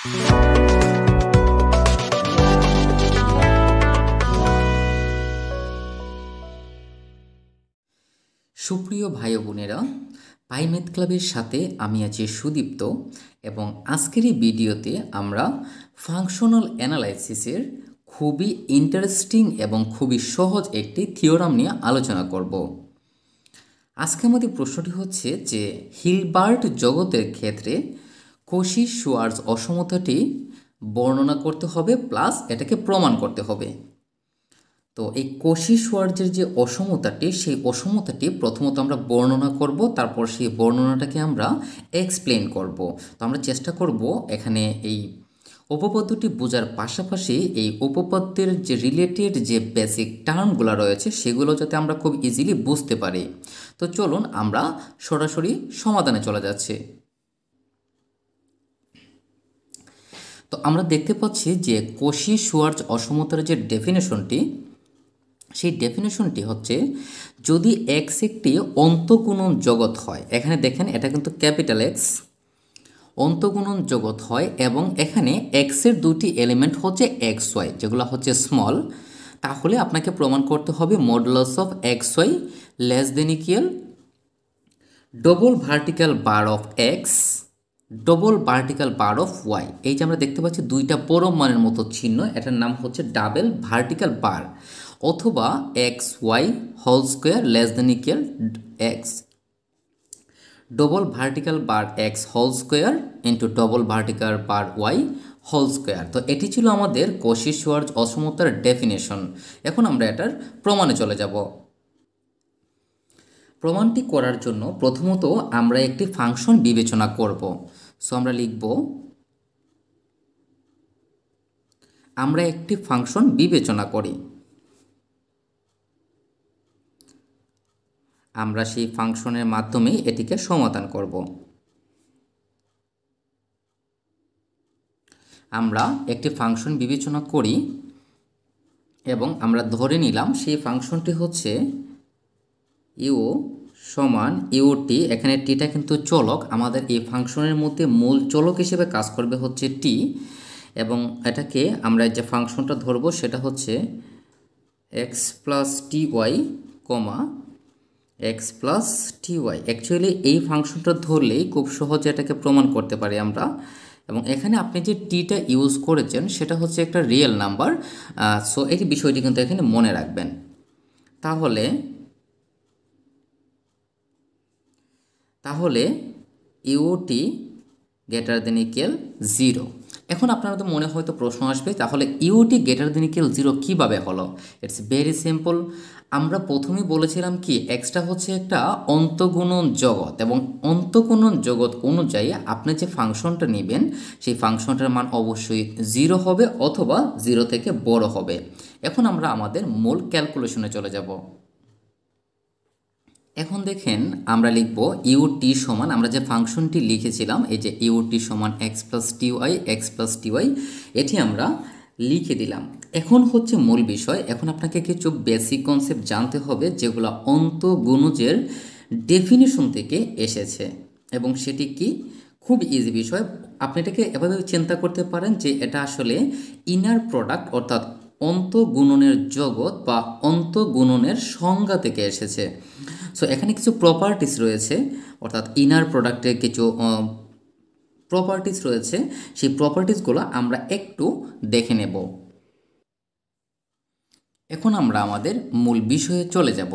সুপ্রিয় ভাই বোনেরা পাইমেথ ক্লাবের সাথে আমি আছি সুদীপ্ত এবং আজকের এই ভিডিওতে আমরা ফাংশনাল অ্যানালাইসিসের খুবই ইন্টারেস্টিং এবং খুবই সহজ একটি থিওরাম নিয়ে আলোচনা করব আজকে আমাদের প্রশ্নটি হচ্ছে যে হিলবার্ট জগতের ক্ষেত্রে কোশি সুয়ার্স অসমতাটি বর্ণনা করতে হবে প্লাস এটাকে প্রমাণ করতে হবে তো এই কোশি শোয়ার্জের যে অসমতাটি সেই অসমতাটি প্রথমত আমরা বর্ণনা করব তারপর সেই বর্ণনাটাকে আমরা এক্সপ্লেন করব তো আমরা চেষ্টা করব এখানে এই উপপাদ্যটি বোঝার পাশাপাশি এই উপপাদ্যের যে রিলেটেড যে বেসিক টার্মগুলো রয়েছে সেগুলো যাতে আমরা খুব ইজিলি বুঝতে পারি তো চলুন আমরা সরাসরি সমাধানে চলে যাচ্ছি তো আমরা দেখতে পাচ্ছি যে কোশি সুয়ার্জ অসমতার যে ডেফিনেশনটি সেই ডেফিনেশনটি হচ্ছে যদি এক্স একটি অন্তগুণন জগৎ হয় এখানে দেখেন এটা কিন্তু ক্যাপিটাল এক্স অন্তগুণন জগৎ হয় এবং এখানে এক্সের দুটি এলিমেন্ট হচ্ছে এক্স ওয়াই যেগুলো হচ্ছে স্মল তাহলে আপনাকে প্রমাণ করতে হবে modulus of X Y less than equal double vertical bar of X double vertical bar of Y এই যে আমরা দেখতে পাচ্ছি দুইটা পরম মানের মতো চিহ্ন এটার নাম হচ্ছে ডাবল ভার্টিক্যাল বার অথবা X Y whole square less than equal X double vertical bar X whole square into double vertical bar Y whole square তো এটি ছিল আমাদের কোশিস অসমতার ডেফিনেশন এখন আমরা এটার প্রমাণে চলে যাব প্রমাণটি করার জন্য প্রথমত আমরা একটি ফাংশন বিবেচনা করব সো আমরা লিখব আমরা একটি ফাংশন বিবেচনা করি আমরা সেই ফাংশনের মাধ্যমে এটিকে সমাধান করব আমরা একটি ফাংশন বিবেচনা করি এবং আমরা ধরে নিলাম সেই ফাংশনটি হচ্ছে ইউ সমান ইউটি এখানে টিটা কিন্তু চলক আমাদের এই ফাংশনের মধ্যে মূল চলক হিসেবে কাজ করবে হচ্ছে টি এবং এটাকে আমরা যে ফাংশনটা ধরব সেটা হচ্ছে X plus T Y comma X plus T Y actually এই ফাংশনটা ধরলেই খুব সহজে এটাকে প্রমাণ করতে পারি আমরা এবং এখানে আপনি যে টিটা ইউজ করেছেন সেটা হচ্ছে একটা রিয়েল নাম্বার সো এই বিষয়টি কিন্তু এখানে মনে রাখবেন তাহলে তাহলে U T greater than equal zero এখন তো মনে হয়তো প্রশ্ন আসবে তাহলে U T greater than equal zero কীভাবে হলো ইটস ভেরি সিম্পল আমরা প্রথমেই বলেছিলাম কি এক্সটা হচ্ছে একটা অন্তগুণন জগৎ এবং অন্তগুণন জগৎ অনুযায়ী আপনি যে ফাংশনটা নেবেন সেই ফাংশনটার মান অবশ্যই জিরো হবে অথবা জিরো থেকে বড় হবে এখন আমরা আমাদের মূল ক্যালকুলেশনে চলে যাব এখন দেখেন আমরা লিখব ইউ টি সমান আমরা যে ফাংশনটি লিখেছিলাম এই যে ইউ টি সমান X plus T Y X plus T Y এটি আমরা লিখে দিলাম এখন হচ্ছে মূল বিষয় এখন আপনাকে কিছু বেসিক কনসেপ্ট জানতে হবে যেগুলো অন্তগুণজের ডেফিনিশন থেকে এসেছে এবং সেটি কি খুব ইজি বিষয় আপনি এটাকে এভাবে চিন্তা করতে পারেন যে এটা আসলে ইনার প্রোডাক্ট অর্থাৎ অন্তগুণনের জগৎ বা অন্তগুণনের সংজ্ঞা থেকে এসেছে সো এখানে কিছু প্রপার্টিস রয়েছে অর্থাৎ ইনার প্রোডাক্টের কিছু প্রপার্টিস রয়েছে সেই প্রপার্টিসগুলো আমরা একটু দেখে নেব এখন আমরা আমাদের মূল বিষয়ে চলে যাব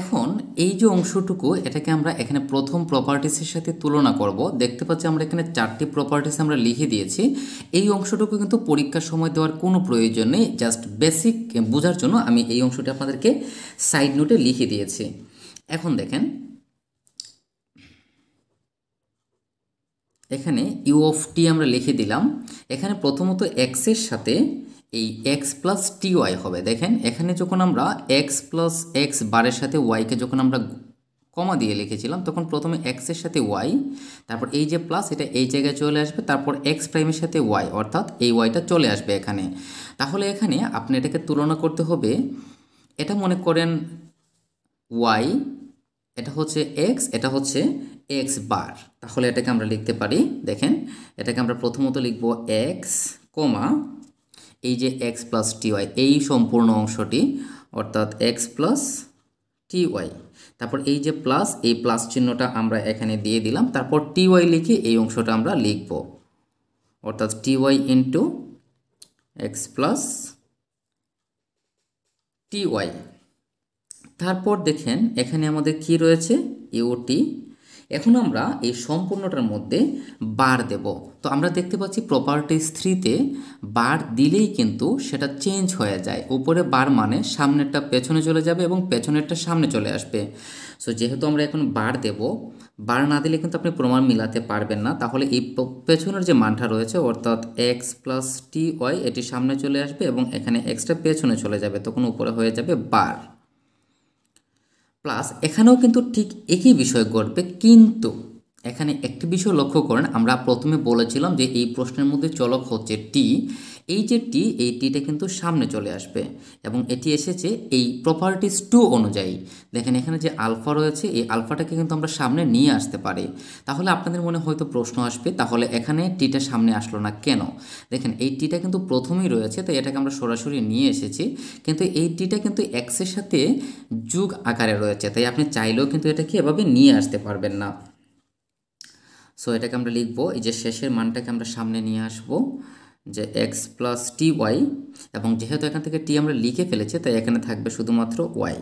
এখন এই যে অংশটুকু এটাকে আমরা এখানে প্রথম প্রপার্টিসের সাথে তুলনা করব দেখতে পাচ্ছি আমরা এখানে চারটি প্রপার্টিস আমরা লিখে দিয়েছি এই অংশটুকু কিন্তু পরীক্ষার সময় দেওয়ার কোনো প্রয়োজন নেই জাস্ট বেসিক বোঝার জন্য আমি এই অংশটি আপনাদেরকে সাইড নোটে লিখে দিয়েছি এখন দেখেন এখানে ইউ অফ টি আমরা লিখে দিলাম এখানে প্রথমত এক্সের সাথে এই এক্স প্লাস টি ওয়াই হবে দেখেন এখানে যখন আমরা এক্স প্লাস এক্স বারের সাথে ওয়াইকে যখন আমরা কমা দিয়ে লিখেছিলাম তখন প্রথমে এক্সের সাথে ওয়াই তারপর এই যে প্লাস এটা এই জায়গায় চলে আসবে তারপর এক্স প্রাইমের সাথে ওয়াই অর্থাৎ এই ওয়াইটা চলে আসবে এখানে তাহলে এখানে আপনি এটাকে তুলনা করতে হবে এটা মনে করেন ওয়াই এটা হচ্ছে এক্স এটা হচ্ছে এক্স বার তাহলে এটাকে আমরা লিখতে পারি দেখেন এটাকে আমরা প্রথমত লিখব এক্স কমা এই যে এক্স প্লাস টিওয়াই এই সম্পূর্ণ অংশটি অর্থাৎ এক্স প্লাস টিওয়াই তারপর এই যে প্লাস এই প্লাস চিহ্নটা আমরা এখানে দিয়ে দিলাম তারপর টিওয়াই লিখে এই অংশটা আমরা লিখব অর্থাৎ T Y into X plus T Y তারপর দেখেন এখানে আমাদের কি রয়েছে ইউটি এখন আমরা এই সম্পূর্ণটার মধ্যে বার দেব তো আমরা দেখতে পাচ্ছি প্রপার্টিস থ্রিতে বার দিলেই কিন্তু সেটা চেঞ্জ হয়ে যায় উপরে বার মানে সামনেরটা পেছনে চলে যাবে এবং পেছনেরটা সামনে চলে আসবে সো যেহেতু আমরা এখন বার দেব বার না দিলে কিন্তু আপনি প্রমাণ মিলাতে পারবেন না তাহলে এই পেছনের যে মানটা রয়েছে অর্থাৎ এক্স প্লাস টি ওয়াই এটি সামনে চলে আসবে এবং এখানে এক্সটা পেছনে চলে যাবে তখন উপরে হয়ে যাবে বার প্লাস এখানেও কিন্তু ঠিক একই বিষয় ঘটবে কিন্তু এখানে একটি বিষয় লক্ষ্য করেন আমরা প্রথমে বলেছিলাম যে এই প্রশ্নের মধ্যে চলক হচ্ছে টি এই যে টি এই টিটা কিন্তু সামনে চলে আসবে এবং এটি এসেছে এই প্রপার্টিস টু অনুযায়ী দেখেন এখানে যে আলফা রয়েছে এই আলফাটাকে কিন্তু আমরা সামনে নিয়ে আসতে পারি তাহলে আপনাদের মনে হয়তো প্রশ্ন আসবে তাহলে এখানে টিটা সামনে আসলো না কেন দেখেন এই টিটা কিন্তু প্রথমেই রয়েছে তাই এটাকে আমরা সরাসরি নিয়ে এসেছি কিন্তু এই টিটা কিন্তু এক্সের সাথে যুগ আকারে রয়েছে তাই আপনি চাইলেও কিন্তু এটাকে এভাবে নিয়ে আসতে পারবেন না সো এটাকে আমরা লিখবো এই যে শেষের মানটাকে আমরা সামনে নিয়ে আসবো যে এক্স প্লাস টি ওয়াই এবং যেহেতু এখান থেকে টি আমরা লিখে ফেলেছি তাই এখানে থাকবে শুধুমাত্র ওয়াই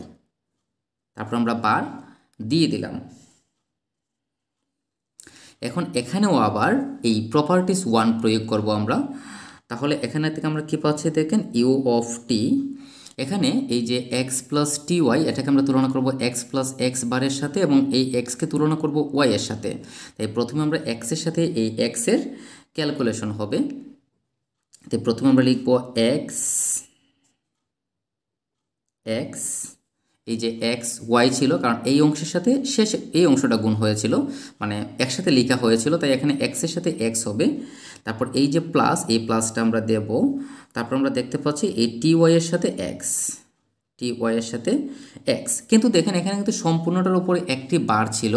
তারপর আমরা বার দিয়ে দিলাম এখন এখানেও আবার এই প্রপার্টিস ওয়ান প্রয়োগ করব আমরা তাহলে এখানে থেকে আমরা কী পাচ্ছি দেখেন ইউ অফ টি এখানে এই যে এক্স প্লাস টি ওয়াই এটাকে আমরা তুলনা করব এক্স প্লাস এক্স বারের সাথে এবং এই এক্সকে তুলনা করব ওয়াইয়ের সাথে তাই প্রথমে আমরা এক্সের সাথে এই এক্সের ক্যালকুলেশন হবে তো প্রথমে আমরা লিখব এক্স এক্স এই যে এক্স ওয়াই ছিল কারণ এই অংশের সাথে শেষ এই অংশটা গুণ হয়েছিল মানে একসাথে লেখা হয়েছিল তাই এখানে এক্সের সাথে এক্স হবে তারপর এই যে প্লাস এই প্লাসটা আমরা দেব তারপর আমরা দেখতে পাচ্ছি এই টি ওয়াইয়ের সাথে এক্স টি ওয়াইয়ের সাথে এক্স কিন্তু দেখেন এখানে কিন্তু সম্পূর্ণটার উপরে একটি বার ছিল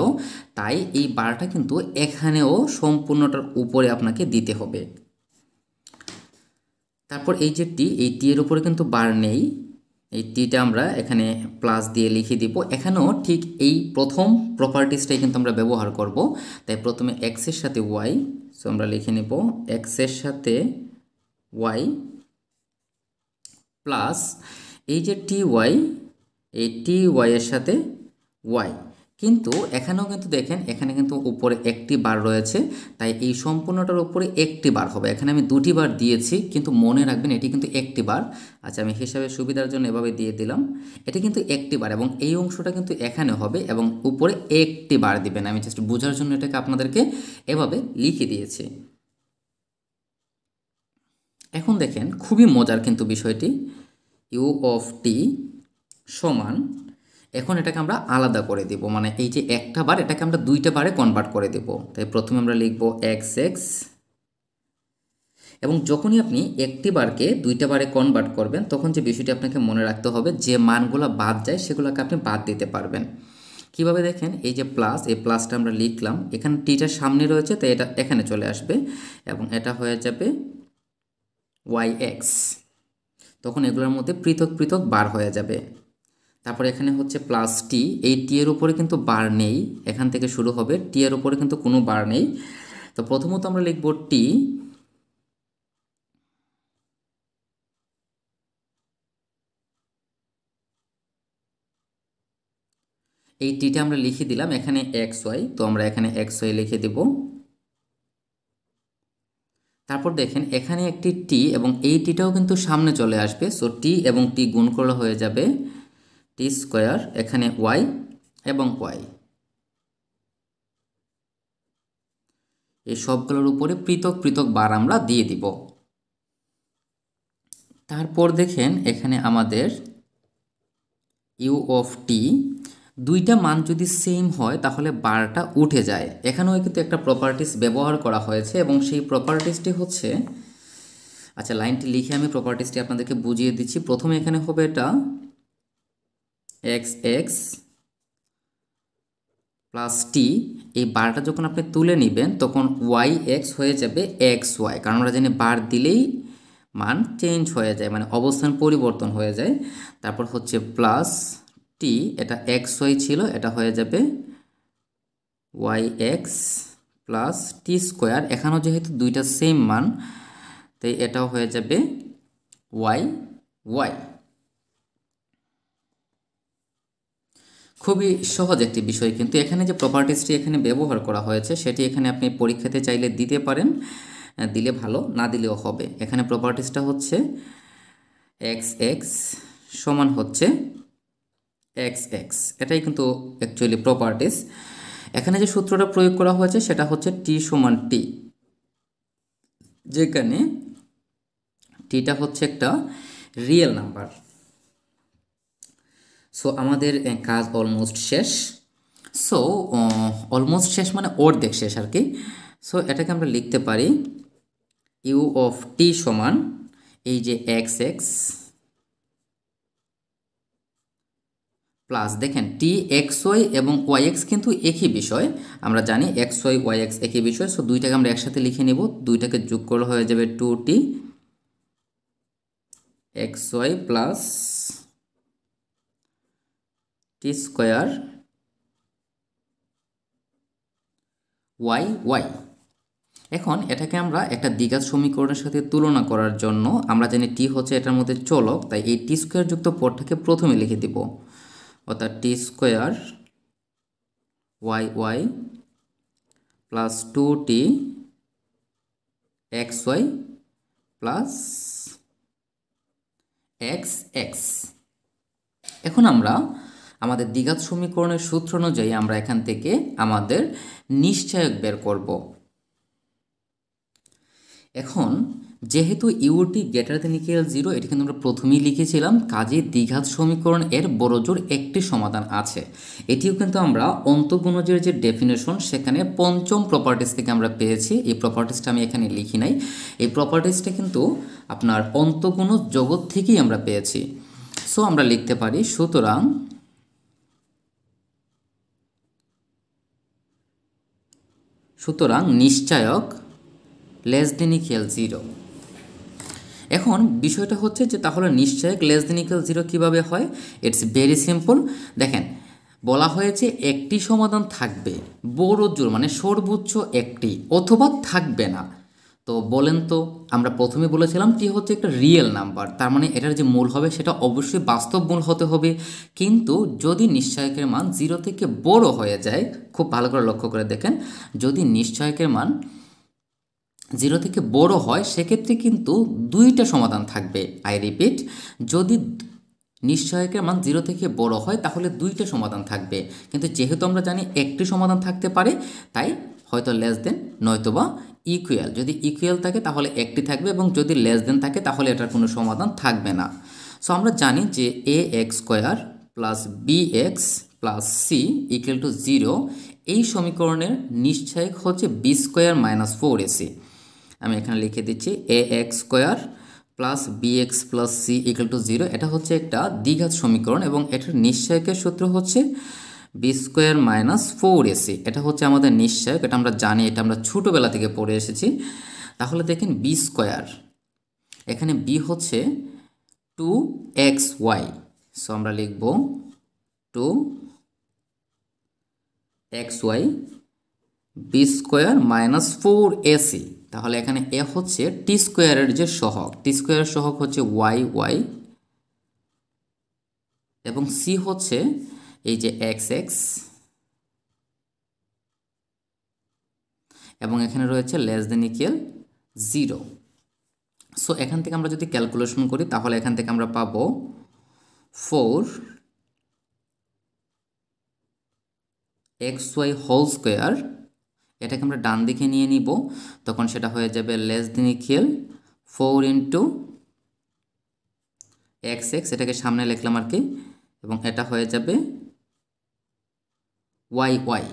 তাই এই বারটা কিন্তু এখানেও সম্পূর্ণটার উপরে আপনাকে দিতে হবে তারপর এই যে টি এই টি এর উপরে কিন্তু বার নেই এই টিটা আমরা এখানে প্লাস দিয়ে লিখে দিব এখানেও ঠিক এই প্রথম প্রপার্টিসটাই কিন্তু আমরা ব্যবহার করব তাই প্রথমে এক্সের সাথে ওয়াই সো আমরা লিখে নেব এক্সের সাথে ওয়াই প্লাস এই যে টি ওয়াই এই টি ওয়াইয়ের সাথে ওয়াই কিন্তু এখানেও কিন্তু দেখেন এখানে কিন্তু উপরে একটি বার রয়েছে তাই এই সম্পূর্ণটার উপরে একটি বার হবে এখানে আমি দুটি বার দিয়েছি কিন্তু মনে রাখবেন এটি কিন্তু একটি বার আচ্ছা আমি হিসাবে সুবিধার জন্য এভাবে দিয়ে দিলাম এটি কিন্তু একটি বার এবং এই অংশটা কিন্তু এখানে হবে এবং উপরে একটি বার দিবেন আমি জাস্ট বোঝার জন্য এটাকে আপনাদেরকে এভাবে লিখে দিয়েছি এখন দেখেন খুবই মজার কিন্তু বিষয়টি ইউ অফ টি সমান এখন এটাকে আমরা আলাদা করে দেব মানে এই যে একটা বার এটাকে আমরা দুইটা বারে কনভার্ট করে দেব তাই প্রথমে আমরা লিখব এক্স এক্স এবং যখনই আপনি একটি বারকে দুইটা বারে কনভার্ট করবেন তখন যে বিষয়টি আপনাকে মনে রাখতে হবে যে মানগুলো বাদ যায় সেগুলোকে আপনি বাদ দিতে পারবেন কিভাবে দেখেন এই যে প্লাস এই প্লাসটা আমরা লিখলাম এখানে টিটার সামনে রয়েছে তাই এটা এখানে চলে আসবে এবং এটা হয়ে যাবে ওয়াই এক্স তখন এগুলোর মধ্যে পৃথক পৃথক বার হয়ে যাবে তারপর এখানে হচ্ছে প্লাস টি এই টি এর উপরে কিন্তু বার নেই এখান থেকে শুরু হবে টি এর উপরে কিন্তু কোনো বার নেই তো প্রথমত আমরা লিখব টি এই টিটা আমরা লিখে দিলাম এখানে এক্স ওয়াই তো আমরা এখানে এক্স ওয়াই লিখে দেব তারপর দেখেন এখানে একটি টি এবং এই টিটাও কিন্তু সামনে চলে আসবে সো টি এবং টি গুণ করলে হয়ে যাবে টি স্কোয়ার এখানে ওয়াই এবং ওয়াই এই সবগুলোর উপরে পৃথক পৃথক বার আমরা দিয়ে দিব তারপর দেখেন এখানে আমাদের ইউ অফ টি দুইটা মান যদি সেম হয় তাহলে বারটা উঠে যায় এখানেও কিন্তু একটা প্রপার্টিস ব্যবহার করা হয়েছে এবং সেই প্রপার্টিসটি হচ্ছে আচ্ছা লাইনটি লিখে আমি প্রপার্টিসটি আপনাদেরকে বুঝিয়ে দিচ্ছি প্রথমে এখানে হবে এটা এক্স এক্স প্লাস টি এই বারটা যখন আপনি তুলে নেবেন তখন ওয়াই এক্স হয়ে যাবে এক্স ওয়াই কারণ আমরা জানি বার দিলেই মান চেঞ্জ হয়ে যায় মানে অবস্থান পরিবর্তন হয়ে যায় তারপর হচ্ছে প্লাস টি এটা এক্স ওয়াই ছিল এটা হয়ে যাবে Y X plus T square এখানেও যেহেতু দুইটা সেম মান তাই এটাও হয়ে যাবে ওয়াই ওয়াই খুবই সহজ একটি বিষয় কিন্তু এখানে যে প্রপার্টিসটি এখানে ব্যবহার করা হয়েছে সেটি এখানে আপনি পরীক্ষাতে চাইলে দিতে পারেন দিলে ভালো না দিলেও হবে এখানে প্রপার্টিসটা হচ্ছে এক্স এক্স সমান হচ্ছে এক্স এক্স এটাই কিন্তু অ্যাকচুয়ালি প্রপার্টিস এখানে যে সূত্রটা প্রয়োগ করা হয়েছে সেটা হচ্ছে টি সমান টি যেখানে টিটা হচ্ছে একটা রিয়েল নাম্বার সো আমাদের কাজ অলমোস্ট শেষ সো অলমোস্ট শেষ মানে অর্ধেক শেষ আর কি সো এটাকে আমরা লিখতে পারি ইউ অফ টি সমান এই যে এক্স এক্স প্লাস দেখেন টি এক্স ওয়াই এবং ওয়াই এক্স কিন্তু একই বিষয় আমরা জানি এক্স ওয়াই ওয়াই এক্স একই বিষয় সো দুইটাকে আমরা একসাথে লিখে নেব দুইটাকে যোগ করলে হয়ে যাবে two T X Y plus T square Y Y এখন এটাকে আমরা একটা দ্বিঘাত সমীকরণের সাথে তুলনা করার জন্য আমরা জানি টি হচ্ছে এটার মধ্যে চলক তাই এই টি স্কোয়ারযুক্ত পদটাকে প্রথমে লিখে দিব অর্থাৎ T square Y Y plus two T X Y plus X X এখন আমরা আমাদের দ্বিঘাত সমীকরণের সূত্র অনুযায়ী আমরা এখান থেকে আমাদের নিশ্চয়ক বের করব এখন যেহেতু U T greater than equal zero এটি কিন্তু আমরা প্রথমেই লিখেছিলাম কাজে দ্বিঘাত সমীকরণ এর বড়জোর একটি সমাধান আছে এটিও কিন্তু আমরা অন্তগুণজের যে ডেফিনেশন সেখানে পঞ্চম প্রপার্টিস থেকে আমরা পেয়েছি এই প্রপার্টিসটা আমি এখানে লিখি নাই এই প্রপার্টিসটা কিন্তু আপনার অন্তগুণ জগৎ থেকেই আমরা পেয়েছি সো আমরা লিখতে পারি সুতরাং সুতরাং নিশ্চায়ক লেস দেন ইকুয়াল জিরো এখন বিষয়টা হচ্ছে যে তাহলে নিশ্চয়ক লেস দেন ইকুয়াল জিরো কীভাবে হয় ইটস ভেরি সিম্পল দেখেন বলা হয়েছে একটি সমাধান থাকবে বড় জোর মানে সর্বোচ্চ একটি অথবা থাকবে না তো বলেন তো আমরা প্রথমে বলেছিলাম টি হচ্ছে একটা রিয়েল নাম্বার তার মানে এটার যে মূল হবে সেটা অবশ্যই বাস্তব মূল হতে হবে কিন্তু যদি নিশ্চয়কের মান জিরো থেকে বড় হয়ে যায় খুব ভালো করে লক্ষ্য করে দেখেন যদি নিশ্চয়কের মান জিরো থেকে বড় হয় সেক্ষেত্রে কিন্তু দুইটা সমাধান থাকবে আই রিপিট যদি নিশ্চয়কের মান জিরো থেকে বড় হয় তাহলে দুইটা সমাধান থাকবে কিন্তু যেহেতু আমরা জানি একটি সমাধান থাকতে পারে তাই হয়তো লেস দেন নয়তোবা ইকুয়াল যদি ইকুয়াল থাকে তাহলে একটি থাকবে এবং যদি লেস দেন থাকে তাহলে এটার কোনো সমাধান থাকবে না সো আমরা জানি যে A X square plus B X plus C equal to zero এই সমীকরণের নিশ্চয়ক হচ্ছে B square minus four AC আমি এখানে লিখে দিচ্ছি A X square plus B X plus C equal to zero এটা হচ্ছে একটা দ্বিঘাত সমীকরণ এবং এটার নিশ্চয়কের সূত্র হচ্ছে B square minus four AC এটা হচ্ছে আমাদের নিশ্চয়ক এটা আমরা জানি এটা আমরা ছোটোবেলা থেকে পড়ে এসেছি তাহলে দেখেন বি স্কোয়ার এখানে বি হচ্ছে টু এক্স ওয়াই সো আমরা লিখব two X Y B square minus four AC তাহলে এখানে এ হচ্ছে টি স্কোয়ারের যে সহক টি স্কোয়ারের সহক হচ্ছে ওয়াই ওয়াই এবং সি হচ্ছে এই যে এক্স এক্স এবং এখানে রয়েছে less than equal zero so এখান থেকে আমরা যদি ক্যালকুলেশন করি তাহলে এখান থেকে আমরা পাবো four X Y whole square এটাকে আমরা ডান দিকে নিয়ে নিব তখন সেটা হয়ে যাবে less than equal four into X X এটাকে সামনে লিখলাম আর কি এবং এটা হয়ে যাবে ওয়াই ওয়াই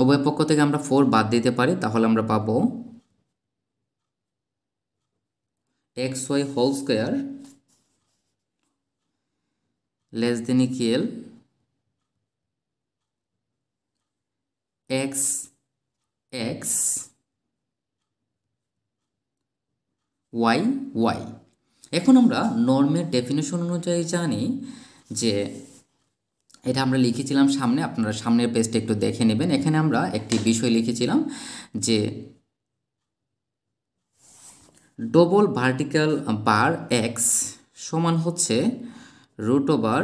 উভয় পক্ষ থেকে আমরা ফোর বাদ দিতে পারি তাহলে আমরা পাবো X Y whole square less than equal X X Y Y এখন আমরা নর্মের ডেফিনেশন অনুযায়ী জানি যে এটা আমরা লিখেছিলাম সামনে আপনারা সামনের পেজটা একটু দেখে নেবেন এখানে আমরা একটি বিষয় লিখেছিলাম যে ডবল ভার্টিক্যাল বার এক্স সমান হচ্ছে রুট ওভার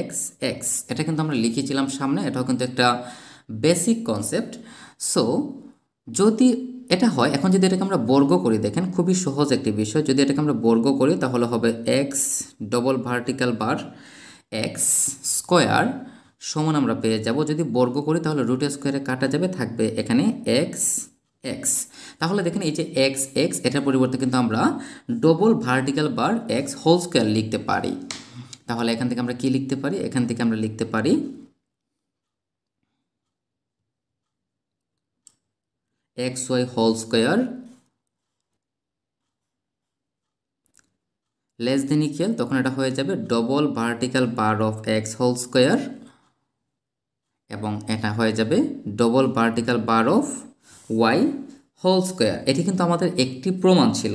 এক্স এক্স এটা কিন্তু আমরা লিখেছিলাম সামনে এটাও কিন্তু একটা বেসিক কনসেপ্ট সো যদি এটা হয় এখন যদি এটাকে আমরা বর্গ করি দেখেন খুবই সহজ একটি বিষয় যদি এটাকে আমরা বর্গ করি তাহলে হবে X double vertical bar X square সমান আমরা পেয়ে যাব যদি বর্গ করি তাহলে রুট স্কোয়ারে কাটা যাবে থাকবে এখানে এক্স এক্স তাহলে দেখেন এই যে এক্স এক্স এটার পরিবর্তে কিন্তু আমরা double vertical bar X whole square লিখতে পারি তাহলে এখান থেকে আমরা কি লিখতে পারি এখান থেকে আমরা লিখতে পারি X Y whole square less than equal তখন এটা হয়ে যাবে double vertical bar of X whole square এবং এটা হয়ে যাবে double vertical bar of Y whole square এটি কিন্তু আমাদের একটি প্রমাণ ছিল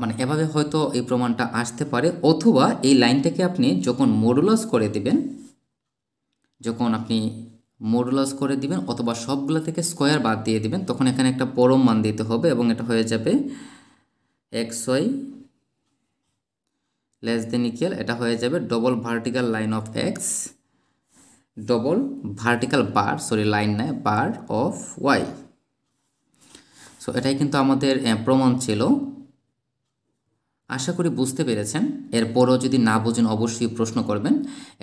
মানে এভাবে হয়তো এই প্রমাণটা আসতে পারে অথবা এই লাইনটাকে আপনি যখন মডুলাস করে দিবেন যখন আপনি মডুলাস করে দিবেন অথবা সবগুলো থেকে স্কোয়ার বাদ দিয়ে দিবেন তখন এখানে একটা পরম মান দিতে হবে এবং এটা হয়ে যাবে X Y less than equal এটা হয়ে যাবে double vertical line of X double vertical bar sorry line নয় বার অফ ওয়াই সো এটাই কিন্তু আমাদের প্রমাণ ছিল আশা করি বুঝতে পেরেছেন এরপরও যদি না বোঝেন অবশ্যই প্রশ্ন করবেন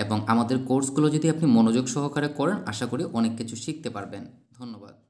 এবং আমাদের কোর্সগুলো যদি আপনি মনোযোগ সহকারে করেন আশা করি অনেক কিছু শিখতে পারবেন ধন্যবাদ